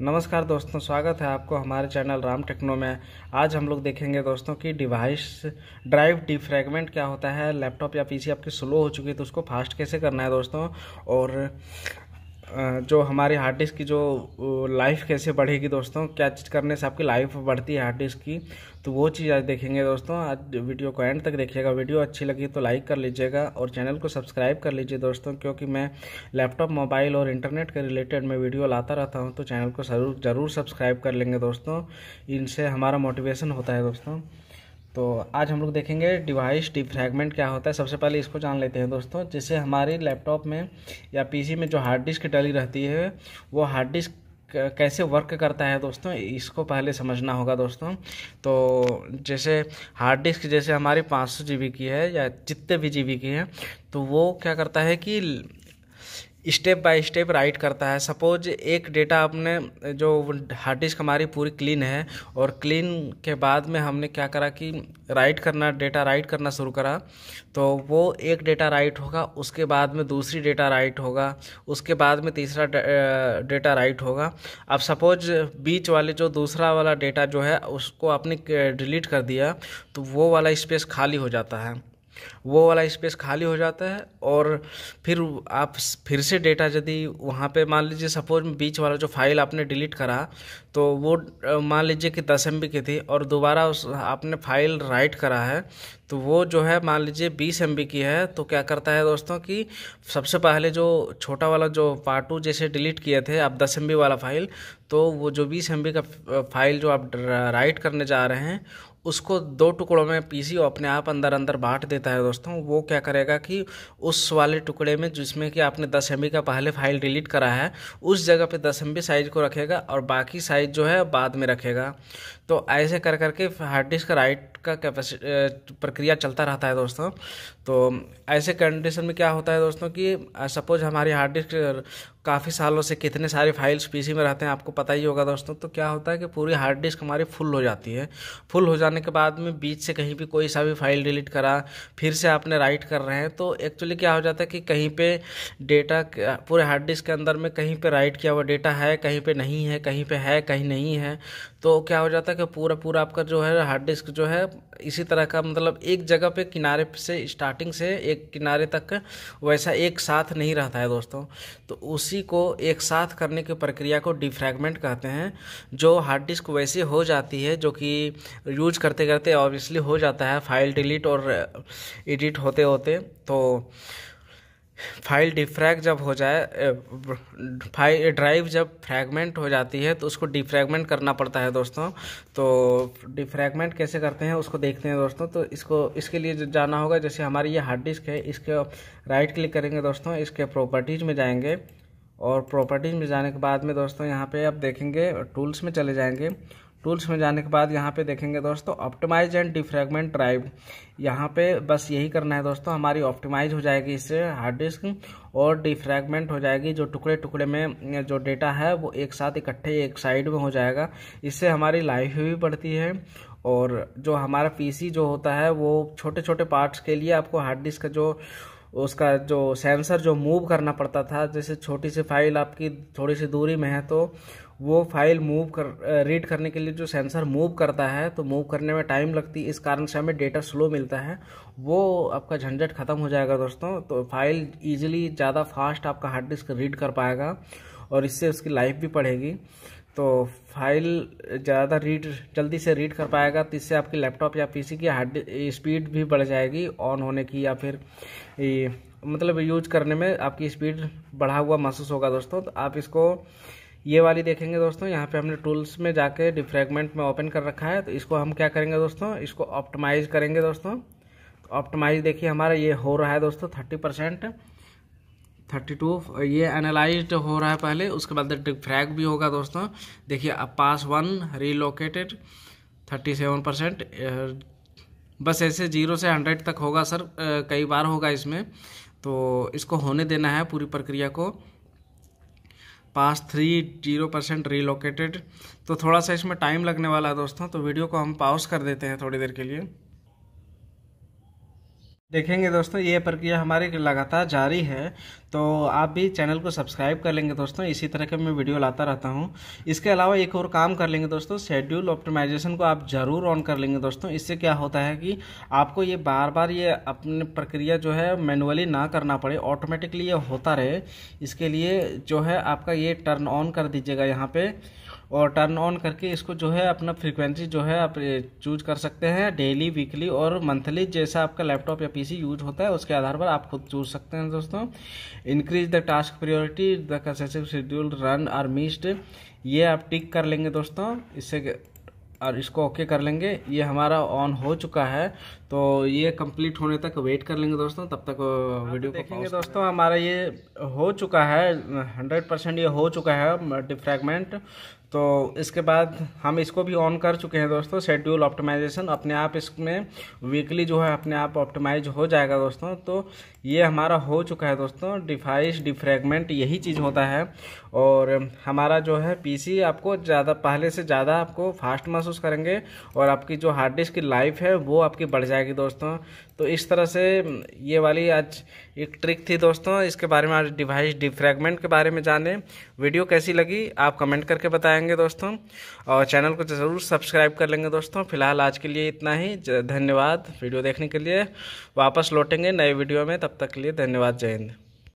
नमस्कार दोस्तों स्वागत है आपको हमारे चैनल राम टेक्नो में आज हम लोग देखेंगे दोस्तों कि डिवाइस ड्राइव डिफ्रेगमेंट क्या होता है लैपटॉप या पीसी आपकी स्लो हो चुकी है तो उसको फास्ट कैसे करना है दोस्तों और जो हमारे हार्ड डिस्क की जो लाइफ कैसे बढ़ेगी दोस्तों क्या चीज़ करने से आपकी लाइफ बढ़ती है हार्ड डिस्क की तो वो चीज़ आज देखेंगे दोस्तों आज वीडियो को एंड तक देखिएगा वीडियो अच्छी लगी तो लाइक कर लीजिएगा और चैनल को सब्सक्राइब कर लीजिए दोस्तों क्योंकि मैं लैपटॉप मोबाइल और इंटरनेट के रिलेटेड मैं वीडियो लाता रहता हूँ तो चैनल को ज़रूर ज़रूर सब्सक्राइब कर लेंगे दोस्तों इनसे हमारा मोटिवेशन होता है दोस्तों तो आज हम लोग देखेंगे डिवाइस डिफ्रैगमेंट क्या होता है सबसे पहले इसको जान लेते हैं दोस्तों जिससे हमारी लैपटॉप में या पीसी में जो हार्ड डिस्क डली रहती है वो हार्ड डिस्क कैसे वर्क करता है दोस्तों इसको पहले समझना होगा दोस्तों तो जैसे हार्ड डिस्क जैसे हमारी पाँच सौ की है या जितने भी जी की है तो वो क्या करता है कि स्टेप बाय स्टेप राइट करता है सपोज एक डेटा आपने जो हार्ड डिस्क हमारी पूरी क्लीन है और क्लीन के बाद में हमने क्या करा कि राइट करना डेटा राइट करना शुरू करा तो वो एक डेटा राइट होगा उसके बाद में दूसरी डेटा राइट होगा उसके बाद में तीसरा डेटा राइट होगा अब सपोज बीच वाले जो दूसरा वाला डेटा जो है उसको आपने डिलीट कर दिया तो वो वाला स्पेस खाली हो जाता है वो वाला स्पेस खाली हो जाता है और फिर आप फिर से डेटा यदि वहाँ पे मान लीजिए सपोज बीच वाला जो फाइल आपने डिलीट करा तो वो मान लीजिए कि दस एम की थी और दोबारा उस आपने फाइल राइट करा है तो वो जो है मान लीजिए बीस एम की है तो क्या करता है दोस्तों कि सबसे पहले जो छोटा वाला जो पार्ट टू जैसे डिलीट किए थे आप दस एम वाला फाइल तो वो जो बीस एम का फाइल जो आप राइट करने जा रहे हैं उसको दो टुकड़ों में पीसी अपने आप अंदर अंदर बांट देता है दोस्तों वो क्या करेगा कि उस वाले टुकड़े में जिसमें कि आपने दस एम का पहले फाइल डिलीट करा है उस जगह पे दस एम साइज को रखेगा और बाकी साइज जो है बाद में रखेगा तो ऐसे कर करके हार्ड डिस्क राइट का कैपेसिटी प्रक्रिया चलता रहता है दोस्तों तो ऐसे कंडीशन में क्या होता है दोस्तों कि सपोज हमारी हार्ड डिस्क काफ़ी सालों से कितने सारे फाइल्स पीसी में रहते हैं आपको पता ही होगा दोस्तों तो क्या होता है कि पूरी हार्ड डिस्क हमारी फुल हो जाती है फुल हो जाने के बाद में बीच से कहीं भी कोई सा भी फाइल डिलीट करा फिर से आपने राइट कर रहे हैं तो एक्चुअली क्या हो जाता है कि कहीं पे डेटा पूरे हार्ड डिस्क के अंदर में कहीं पर राइट किया हुआ डेटा है कहीं पर नहीं है कहीं पर है कहीं नहीं है तो क्या हो जाता है कि पूरा पूरा आपका जो है हार्ड डिस्क जो है इसी तरह का मतलब एक जगह पे किनारे से स्टार्टिंग से एक किनारे तक वैसा एक साथ नहीं रहता है दोस्तों तो उसी किसी को एक साथ करने की प्रक्रिया को डिफ्रैगमेंट कहते हैं जो हार्ड डिस्क वैसे हो जाती है जो कि यूज करते करते ऑब्वियसली हो जाता है फाइल डिलीट और एडिट uh, होते होते तो फाइल डिफ्रैग जब हो जाए फाइल uh, ड्राइव जब फ्रैगमेंट हो जाती है तो उसको डिफ्रैगमेंट करना पड़ता है दोस्तों तो डिफ्रैगमेंट कैसे करते हैं उसको देखते हैं दोस्तों तो इसको इसके लिए जाना होगा जैसे हमारी ये हार्ड डिस्क है इसके राइट क्लिक करेंगे दोस्तों इसके प्रॉपर्टीज़ में जाएंगे और प्रॉपर्टीज में जाने के बाद में दोस्तों यहाँ पे आप देखेंगे टूल्स में चले जाएंगे टूल्स में जाने के बाद यहाँ पे देखेंगे दोस्तों ऑप्टिमाइज एंड डिफ्रेगमेंट ड्राइव यहाँ पे बस यही करना है दोस्तों हमारी ऑप्टिमाइज हो जाएगी इससे हार्ड डिस्क और डिफ्रेगमेंट हो जाएगी जो टुकड़े टुकड़े में जो डेटा है वो एक साथ इकट्ठे एक साइड में हो जाएगा इससे हमारी लाइफ भी बढ़ती है और जो हमारा पी जो होता है वो छोटे छोटे पार्ट्स के लिए आपको हार्ड डिस्क का जो उसका जो सेंसर जो मूव करना पड़ता था जैसे छोटी सी फाइल आपकी थोड़ी सी दूरी में है तो वो फाइल मूव कर रीड करने के लिए जो सेंसर मूव करता है तो मूव करने में टाइम लगती इस कारण से हमें डेटा स्लो मिलता है वो आपका झंझट ख़त्म हो जाएगा दोस्तों तो फाइल ईजिली ज़्यादा फास्ट आपका हार्ड डिस्क रीड कर पाएगा और इससे उसकी लाइफ भी पढ़ेगी तो फाइल ज़्यादा रीड जल्दी से रीड कर पाएगा तो इससे आपकी लैपटॉप या पीसी की हार्ड स्पीड भी बढ़ जाएगी ऑन होने की या फिर ये मतलब यूज करने में आपकी स्पीड बढ़ा हुआ महसूस होगा दोस्तों तो आप इसको ये वाली देखेंगे दोस्तों यहाँ पे हमने टूल्स में जाके डिफ्रेगमेंट में ओपन कर रखा है तो इसको हम क्या करेंगे दोस्तों इसको ऑप्टमाइज करेंगे दोस्तों तो ऑप्टमाइज देखिए हमारा ये हो रहा है दोस्तों थर्टी परसेंट थर्टी टू ये एनालाइज हो रहा है पहले उसके बाद फ्रैग भी होगा दोस्तों देखिए अब pass one relocated thirty seven percent बस ऐसे जीरो से हंड्रेड तक होगा सर कई बार होगा इसमें तो इसको होने देना है पूरी प्रक्रिया को pass three zero percent relocated तो थोड़ा सा इसमें टाइम लगने वाला है दोस्तों तो वीडियो को हम पाउस कर देते हैं थोड़ी देर के लिए देखेंगे दोस्तों ये प्रक्रिया हमारी लगातार जारी है तो आप भी चैनल को सब्सक्राइब कर लेंगे दोस्तों इसी तरह के मैं वीडियो लाता रहता हूँ इसके अलावा एक और काम कर लेंगे दोस्तों शेड्यूल ऑप्टिमाइजेशन को आप ज़रूर ऑन कर लेंगे दोस्तों इससे क्या होता है कि आपको ये बार बार ये अपने प्रक्रिया जो है मैनुअली ना करना पड़े ऑटोमेटिकली ये होता रहे इसके लिए जो है आपका ये टर्न ऑन कर दीजिएगा यहाँ पर और टर्न ऑन करके इसको जो है अपना फ्रीक्वेंसी जो है आप चूज कर सकते हैं डेली वीकली और मंथली जैसा आपका लैपटॉप या पीसी यूज होता है उसके आधार पर आप खुद चूज सकते हैं दोस्तों increase the task priority the consecutive schedule run are missed ये आप टिक कर लेंगे दोस्तों इससे और इसको ओके कर लेंगे ये हमारा ऑन हो चुका है तो ये कंप्लीट होने तक वेट कर लेंगे दोस्तों तब तक वीडियो देखेंगे दोस्तों हमारा ये हो चुका है हंड्रेड परसेंट ये हो चुका है डिफ्रैगमेंट तो इसके बाद हम इसको भी ऑन कर चुके हैं दोस्तों शेड्यूल ऑप्टिमाइजेशन अपने आप इसमें वीकली जो है अपने आप ऑप्टिमाइज हो जाएगा दोस्तों तो ये हमारा हो चुका है दोस्तों डिफाइस डिफ्रेगमेंट यही चीज़ होता है और हमारा जो है पीसी आपको ज़्यादा पहले से ज़्यादा आपको फास्ट महसूस करेंगे और आपकी जो हार्ड डिस्क की लाइफ है वो आपकी बढ़ जाएगी दोस्तों तो इस तरह से ये वाली आज एक ट्रिक थी दोस्तों इसके बारे में आज डिवाइस डिफ्रेगमेंट के बारे में जाने वीडियो कैसी लगी आप कमेंट करके बताएँ जाएंगे दोस्तों और चैनल को ज़रूर सब्सक्राइब कर लेंगे दोस्तों फिलहाल आज के लिए इतना ही धन्यवाद वीडियो देखने के लिए वापस लौटेंगे नए वीडियो में तब तक के लिए धन्यवाद जय हिंद